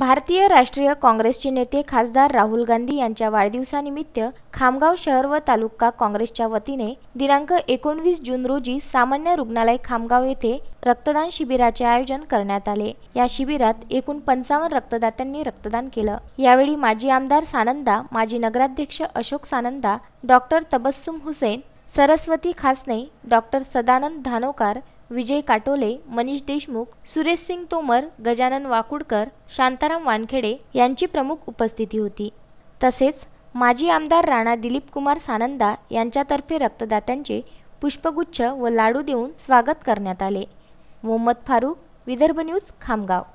भारतीय राष्ट्रीय काँग्रेसचे नेते खासदार राहुल गांधी यांच्या वाढदिवसानिमित्त खामगाव शहर व तालुका काँग्रेसच्या वतीने दिनांक एकोणवीस जून रोजी सामान्य रुग्णालय खामगाव येथे रक्तदान शिबिराचे आयोजन करण्यात आले या शिबिरात एकूण पंचावन्न रक्तदात्यांनी रक्तदान केलं यावेळी माजी आमदार सानंदा माजी नगराध्यक्ष अशोक सानंदा डॉक्टर तबस्सुम हुसेन सरस्वती खासने डॉक्टर सदानंद धानोकार विजय काटोले मनीष देशमुख सुरेश सिंग तोमर गजानन वाकुडकर शांताराम वानखेडे यांची प्रमुख उपस्थिती होती तसेच माजी आमदार राणा कुमार सानंदा यांच्यातर्फे रक्तदात्यांचे पुष्पगुच्छ व लाडू देऊन स्वागत करण्यात आले मोहम्मद फारूक विदर्भ न्यूज खामगाव